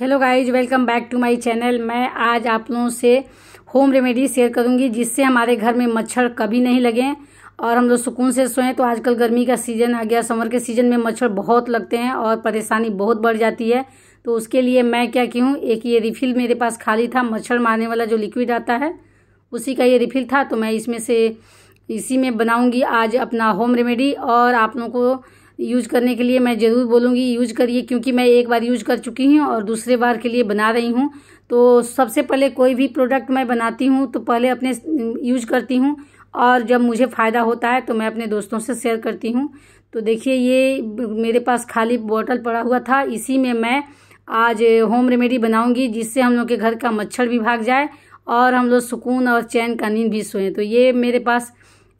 hello guys welcome back to my channel मैं आज आप लोगों से होम रेमेडी शेयर करूंगी जिससे हमारे घर में मच्छर कभी नहीं लगें और हम लोग सुकून से सोएं तो आजकल गर्मी का सीज़न आ गया समर के सीज़न में मच्छर बहुत लगते हैं और परेशानी बहुत बढ़ जाती है तो उसके लिए मैं क्या की हूँ एक ये रिफिल मेरे पास खाली था मच्छर मारने वाला जो लिक्विड आता है उसी का ये रिफिल था तो मैं इसमें से इसी में बनाऊँगी आज अपना होम रेमेडी और आप लोगों को यूज करने के लिए मैं ज़रूर बोलूँगी यूज करिए क्योंकि मैं एक बार यूज कर चुकी हूँ और दूसरे बार के लिए बना रही हूँ तो सबसे पहले कोई भी प्रोडक्ट मैं बनाती हूँ तो पहले अपने यूज करती हूँ और जब मुझे फ़ायदा होता है तो मैं अपने दोस्तों से शेयर करती हूँ तो देखिए ये मेरे पास खाली बॉटल पड़ा हुआ था इसी में मैं आज होम रेमेडी बनाऊंगी जिससे हम लोग के घर का मच्छर भी भाग जाए और हम लोग सुकून और चैन का नींद भी सोएं तो ये मेरे पास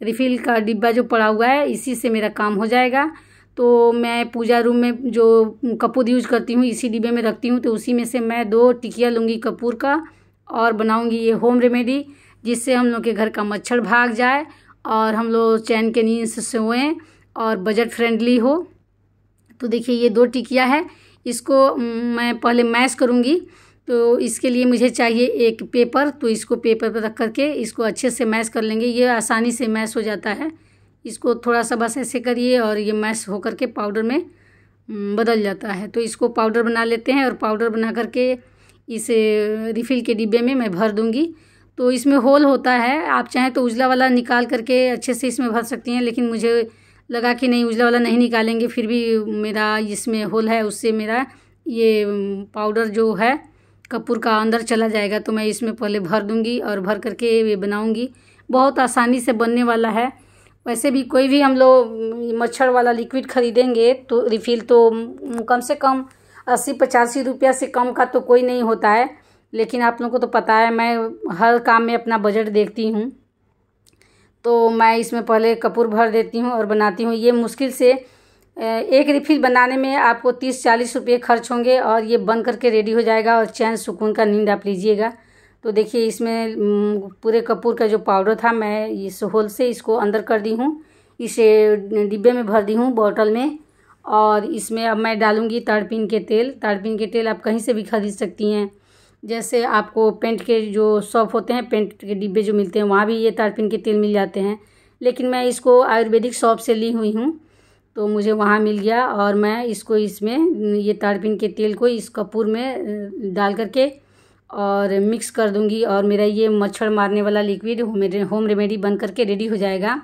रिफ़िल का डिब्बा जो पड़ा हुआ है इसी से मेरा काम हो जाएगा तो मैं पूजा रूम में जो कपूर यूज करती हूँ इसी डिब्बे में रखती हूँ तो उसी में से मैं दो टिकिया लूँगी कपूर का और बनाऊँगी ये होम रेमेडी जिससे हम लोग के घर का मच्छर भाग जाए और हम लोग चैन के नींद से सोएँ और बजट फ्रेंडली हो तो देखिए ये दो टिकिया है इसको मैं पहले मैश करूँगी तो इसके लिए मुझे चाहिए एक पेपर तो इसको पेपर पर रख करके इसको अच्छे से मैश कर लेंगे ये आसानी से मैश हो जाता है इसको थोड़ा सा बस ऐसे करिए और ये मैश होकर के पाउडर में बदल जाता है तो इसको पाउडर बना लेते हैं और पाउडर बना करके इसे रिफ़िल के डिब्बे में मैं भर दूँगी तो इसमें होल होता है आप चाहें तो उजला वाला निकाल करके अच्छे से इसमें भर सकती हैं लेकिन मुझे लगा कि नहीं उजला वाला नहीं निकालेंगे फिर भी मेरा इसमें होल है उससे मेरा ये पाउडर जो है कपूर का अंदर चला जाएगा तो मैं इसमें पहले भर दूँगी और भर करके ये बनाऊँगी बहुत आसानी से बनने वाला है वैसे भी कोई भी हम लोग मच्छर वाला लिक्विड खरीदेंगे तो रिफ़िल तो कम से कम अस्सी पचासी रुपया से कम का तो कोई नहीं होता है लेकिन आप लोगों को तो पता है मैं हर काम में अपना बजट देखती हूँ तो मैं इसमें पहले कपूर भर देती हूँ और बनाती हूँ ये मुश्किल से एक रिफिल बनाने में आपको तीस चालीस रुपये खर्च होंगे और ये बन करके रेडी हो जाएगा और चैन सुकून का नींद आप लीजिएगा तो देखिए इसमें पूरे कपूर का जो पाउडर था मैं इस होल से इसको अंदर कर दी हूँ इसे डिब्बे में भर दी हूँ बॉटल में और इसमें अब मैं डालूँगी ताड़पिन के तेल ताड़पिन के तेल आप कहीं से भी खरीद सकती हैं जैसे आपको पेंट के जो शॉप होते हैं पेंट के डिब्बे जो मिलते हैं वहाँ भी ये ताड़पिन के तेल मिल जाते हैं लेकिन मैं इसको आयुर्वेदिक शॉप से ली हुई हूँ तो मुझे वहाँ मिल गया और मैं इसको इसमें ये ताड़पिन के तेल को इस कपूर में डाल करके और मिक्स कर दूंगी और मेरा ये मच्छर मारने वाला लिक्विड होम रेमेडी बन करके रेडी हो जाएगा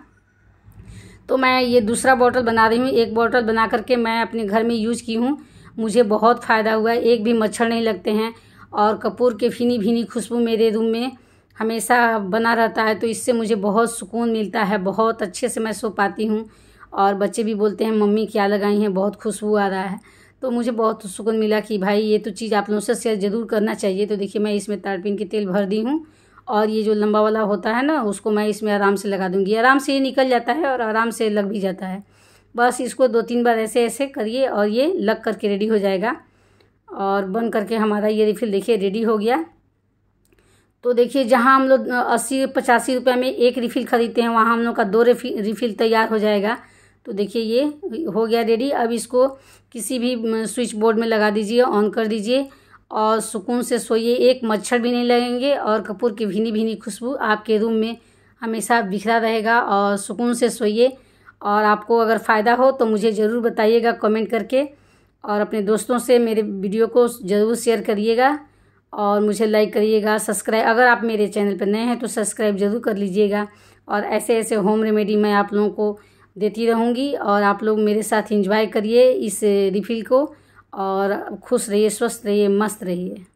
तो मैं ये दूसरा बॉटल बना रही हूँ एक बॉटल बना करके मैं अपने घर में यूज की हूँ मुझे बहुत फ़ायदा हुआ है एक भी मच्छर नहीं लगते हैं और कपूर के भीनी भीनी खुशबू मेरे रूम में हमेशा बना रहता है तो इससे मुझे बहुत सुकून मिलता है बहुत अच्छे से मैं सो पाती हूँ और बच्चे भी बोलते हैं मम्मी क्या लगाई हैं बहुत खुशबू आ रहा है तो मुझे बहुत सुकून मिला कि भाई ये तो चीज़ आप लोगों से शेयर ज़रूर करना चाहिए तो देखिए मैं इसमें तारपिन के तेल भर दी हूँ और ये जो लंबा वाला होता है ना उसको मैं इसमें आराम से लगा दूँगी आराम से ये निकल जाता है और आराम से लग भी जाता है बस इसको दो तीन बार ऐसे ऐसे करिए और ये लग करके रेडी हो जाएगा और बन करके हमारा ये रिफिल देखिए रेडी हो गया तो देखिए जहाँ हम लोग अस्सी पचासी रुपये में एक रिफ़िल ख़रीदते हैं वहाँ हम लोग का दो रिफ़िल तैयार हो जाएगा तो देखिए ये हो गया रेडी अब इसको किसी भी स्विच बोर्ड में लगा दीजिए ऑन कर दीजिए और सुकून से सोइए एक मच्छर भी नहीं लगेंगे और कपूर की भीनी भीनी खुशबू आपके रूम में हमेशा बिखरा रहेगा और सुकून से सोइए और आपको अगर फ़ायदा हो तो मुझे ज़रूर बताइएगा कमेंट करके और अपने दोस्तों से मेरे वीडियो को ज़रूर शेयर करिएगा और मुझे लाइक करिएगा सब्सक्राइब अगर आप मेरे चैनल पर नए हैं तो सब्सक्राइब ज़रूर कर लीजिएगा और ऐसे ऐसे होम रेमेडी मैं आप लोगों को देती रहूँगी और आप लोग मेरे साथ इंजॉय करिए इस रिफिल को और खुश रहिए स्वस्थ रहिए मस्त रहिए